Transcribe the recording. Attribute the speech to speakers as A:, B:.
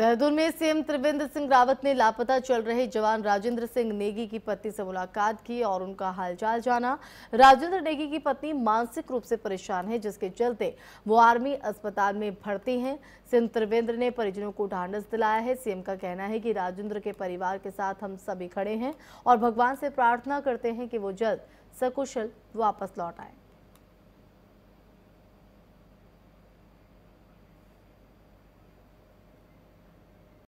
A: देहरादून में सीएम त्रिवेंद्र सिंह रावत ने लापता चल रहे जवान राजेंद्र सिंह नेगी की पत्नी से मुलाकात की और उनका हालचाल जाना राजेंद्र नेगी की पत्नी मानसिक रूप से परेशान है जिसके चलते वो आर्मी अस्पताल में भर्ती हैं सिंह त्रिवेंद्र ने परिजनों को ढांढस दिलाया है सीएम का कहना है कि राजेंद्र के परिवार के साथ हम सभी खड़े हैं और भगवान से प्रार्थना करते हैं कि वो जल्द सकुशल वापस लौट आए